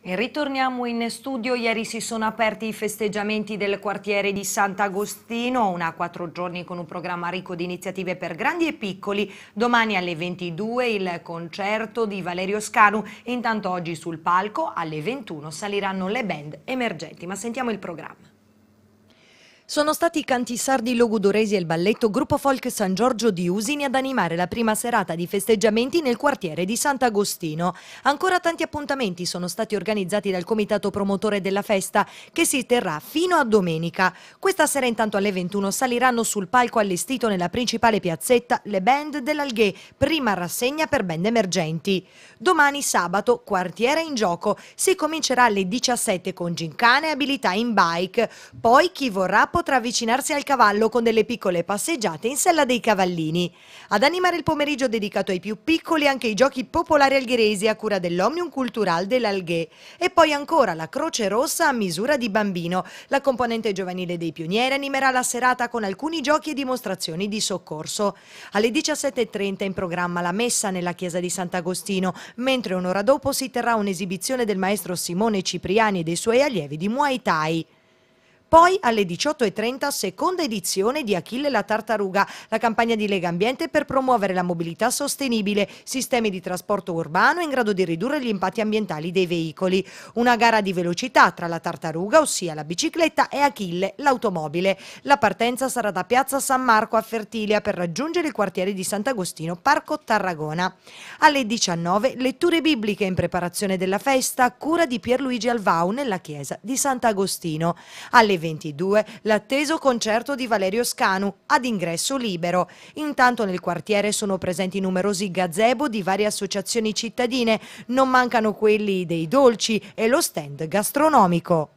Ritorniamo in studio, ieri si sono aperti i festeggiamenti del quartiere di Sant'Agostino, una quattro giorni con un programma ricco di iniziative per grandi e piccoli, domani alle 22 il concerto di Valerio Scanu, intanto oggi sul palco alle 21 saliranno le band emergenti, ma sentiamo il programma. Sono stati i canti sardi logudoresi e il balletto Gruppo Folk San Giorgio di Usini ad animare la prima serata di festeggiamenti nel quartiere di Sant'Agostino. Ancora tanti appuntamenti sono stati organizzati dal comitato promotore della festa che si terrà fino a domenica. Questa sera intanto alle 21 saliranno sul palco allestito nella principale piazzetta le band dell'Alghe, prima rassegna per band emergenti. Domani sabato quartiere in gioco. Si comincerà alle 17 con gincane e abilità in bike. Poi chi vorrà potrà avvicinarsi al cavallo con delle piccole passeggiate in sella dei cavallini. Ad animare il pomeriggio dedicato ai più piccoli anche i giochi popolari algheresi a cura dell'Omnium Cultural dell'Alghe. E poi ancora la Croce Rossa a misura di bambino. La componente giovanile dei pionieri animerà la serata con alcuni giochi e dimostrazioni di soccorso. Alle 17.30 in programma la messa nella chiesa di Sant'Agostino, mentre un'ora dopo si terrà un'esibizione del maestro Simone Cipriani e dei suoi allievi di Muay Thai. Poi alle 18.30 seconda edizione di Achille la Tartaruga, la campagna di Lega Ambiente per promuovere la mobilità sostenibile, sistemi di trasporto urbano in grado di ridurre gli impatti ambientali dei veicoli. Una gara di velocità tra la tartaruga, ossia la bicicletta, e Achille, l'automobile. La partenza sarà da piazza San Marco a Fertilia per raggiungere il quartiere di Sant'Agostino, Parco Tarragona. Alle 19 letture bibliche in preparazione della festa, a cura di Pierluigi Alvau nella chiesa di Sant'Agostino. Alle alle 22 l'atteso concerto di Valerio Scanu ad ingresso libero. Intanto nel quartiere sono presenti numerosi gazebo di varie associazioni cittadine, non mancano quelli dei dolci e lo stand gastronomico.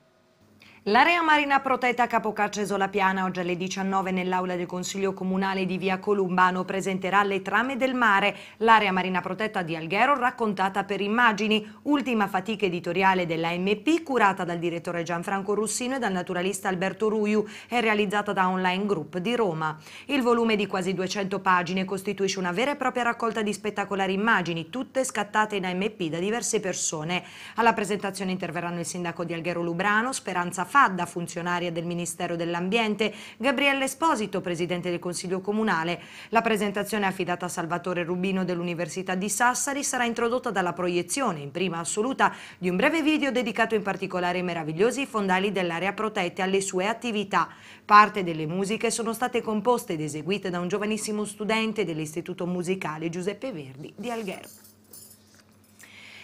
L'area marina protetta Capocaccesola Piana oggi alle 19 nell'aula del Consiglio Comunale di Via Columbano presenterà le trame del mare, l'area marina protetta di Alghero raccontata per immagini, ultima fatica editoriale dell'AMP curata dal direttore Gianfranco Russino e dal naturalista Alberto Ruiu e realizzata da Online Group di Roma. Il volume di quasi 200 pagine costituisce una vera e propria raccolta di spettacolari immagini, tutte scattate in AMP da diverse persone. Alla presentazione interverranno il sindaco di Alghero Lubrano, Speranza Fadda, funzionaria del Ministero dell'Ambiente, Gabriele Esposito, presidente del Consiglio Comunale. La presentazione affidata a Salvatore Rubino dell'Università di Sassari sarà introdotta dalla proiezione in prima assoluta di un breve video dedicato in particolare ai meravigliosi fondali dell'area protetta e alle sue attività. Parte delle musiche sono state composte ed eseguite da un giovanissimo studente dell'Istituto Musicale Giuseppe Verdi di Alghero.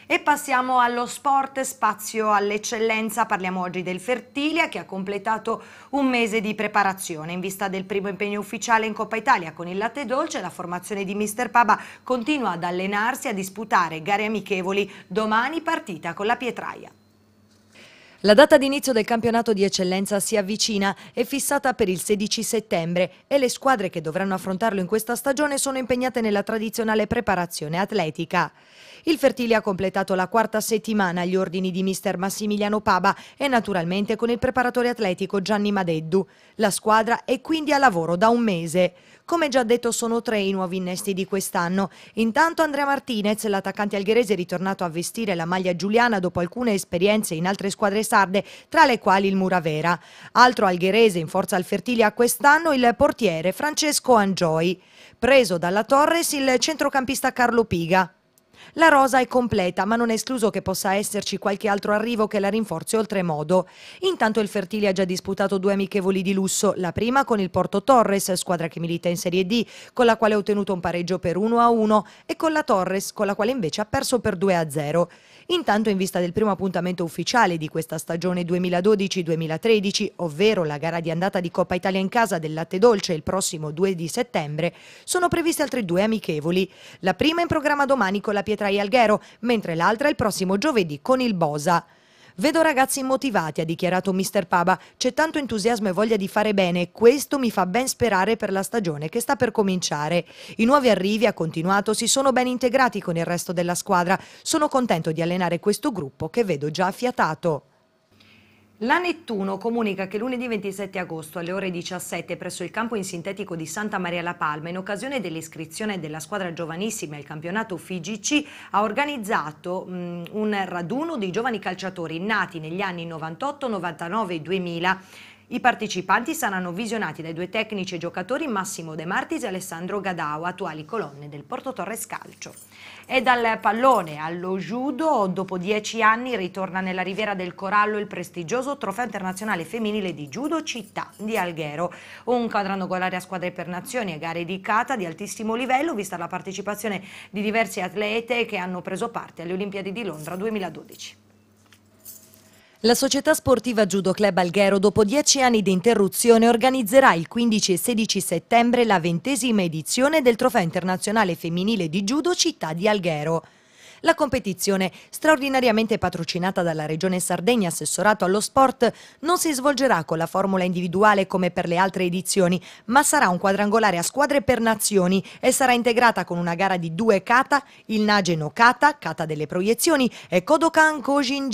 E passiamo allo sport, spazio all'eccellenza. Parliamo oggi del Fertilia che ha completato un mese di preparazione. In vista del primo impegno ufficiale in Coppa Italia con il latte dolce, la formazione di Mister Paba continua ad allenarsi e a disputare gare amichevoli. Domani partita con la Pietraia. La data d'inizio del campionato di eccellenza si avvicina, è fissata per il 16 settembre e le squadre che dovranno affrontarlo in questa stagione sono impegnate nella tradizionale preparazione atletica. Il Fertili ha completato la quarta settimana agli ordini di mister Massimiliano Paba e naturalmente con il preparatore atletico Gianni Madeddu. La squadra è quindi a lavoro da un mese. Come già detto sono tre i nuovi innesti di quest'anno. Intanto Andrea Martinez, l'attaccante algherese, è ritornato a vestire la maglia giuliana dopo alcune esperienze in altre squadre sarde, tra le quali il Muravera. Altro algherese in forza al Fertilia quest'anno il portiere Francesco Angioi. Preso dalla Torres il centrocampista Carlo Piga. La rosa è completa, ma non è escluso che possa esserci qualche altro arrivo che la rinforzi oltremodo. Intanto il Fertili ha già disputato due amichevoli di lusso, la prima con il Porto Torres, squadra che milita in Serie D, con la quale ha ottenuto un pareggio per 1-1 e con la Torres, con la quale invece ha perso per 2-0. Intanto in vista del primo appuntamento ufficiale di questa stagione 2012-2013, ovvero la gara di andata di Coppa Italia in casa del Latte Dolce il prossimo 2 di settembre, sono previste altre due amichevoli. La prima in programma domani con la Pietra Pietra e Alghero, mentre l'altra il prossimo giovedì con il Bosa. Vedo ragazzi motivati, ha dichiarato Mr. Paba. C'è tanto entusiasmo e voglia di fare bene. Questo mi fa ben sperare per la stagione che sta per cominciare. I nuovi arrivi, ha continuato, si sono ben integrati con il resto della squadra. Sono contento di allenare questo gruppo che vedo già affiatato. La Nettuno comunica che lunedì 27 agosto alle ore 17 presso il campo in sintetico di Santa Maria La Palma, in occasione dell'iscrizione della squadra giovanissima al campionato FIGC, ha organizzato mh, un raduno di giovani calciatori nati negli anni 98, 99 e 2000 i partecipanti saranno visionati dai due tecnici e giocatori Massimo De Martis e Alessandro Gadao, attuali colonne del Porto Torres Calcio. E dal pallone allo judo, dopo dieci anni, ritorna nella Riviera del Corallo il prestigioso trofeo internazionale femminile di judo città di Alghero. Un quadrangolare a squadre per nazioni e gare di cata di altissimo livello, vista la partecipazione di diversi atlete che hanno preso parte alle Olimpiadi di Londra 2012. La società sportiva Judo Club Alghero dopo dieci anni di interruzione organizzerà il 15 e 16 settembre la ventesima edizione del trofeo internazionale femminile di judo città di Alghero. La competizione, straordinariamente patrocinata dalla Regione Sardegna assessorato allo sport, non si svolgerà con la formula individuale come per le altre edizioni, ma sarà un quadrangolare a squadre per nazioni e sarà integrata con una gara di due kata, il Nageno Kata, kata delle proiezioni, e Kodokan Kojin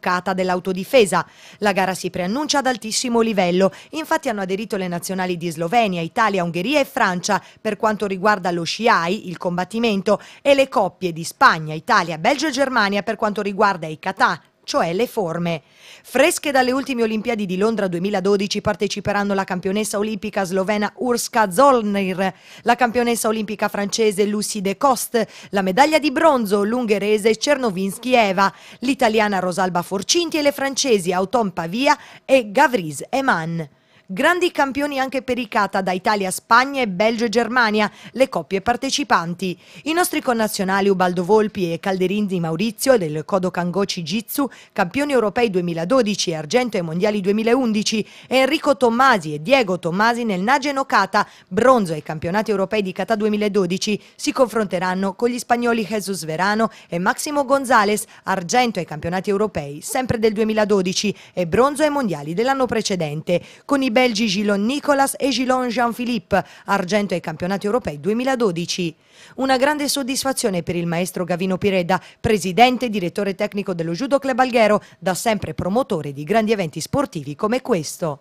Kata dell'autodifesa. La gara si preannuncia ad altissimo livello, infatti hanno aderito le nazionali di Slovenia, Italia, Ungheria e Francia per quanto riguarda lo sciai, il combattimento, e le coppie di Spagna, Italia, Italia, Belgio e Germania per quanto riguarda i kata, cioè le forme. Fresche dalle ultime Olimpiadi di Londra 2012 parteciperanno la campionessa olimpica slovena Urska Zolnir, la campionessa olimpica francese Lucie De Coste, la medaglia di bronzo l'ungherese Cernovinsky-Eva, l'italiana Rosalba Forcinti e le francesi Auton Pavia e Gavriz Eman. Grandi campioni anche per i kata da Italia, Spagna e Belgio e Germania, le coppie partecipanti. I nostri connazionali Ubaldo Volpi e Calderin di Maurizio del Kodokan Jitsu, campioni europei 2012 e argento ai mondiali 2011, Enrico Tommasi e Diego Tommasi nel Nageno Kata, bronzo ai campionati europei di Kata 2012, si confronteranno con gli spagnoli Jesus Verano e Massimo Gonzales, argento ai campionati europei sempre del 2012 e bronzo ai mondiali dell'anno precedente. Con i belgi Gilon Nicolas e Gilon Jean-Philippe, argento ai campionati europei 2012. Una grande soddisfazione per il maestro Gavino Pireda, presidente e direttore tecnico dello Judo Club Alghero, da sempre promotore di grandi eventi sportivi come questo.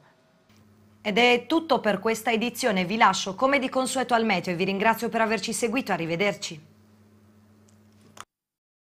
Ed è tutto per questa edizione, vi lascio come di consueto al meteo e vi ringrazio per averci seguito, arrivederci.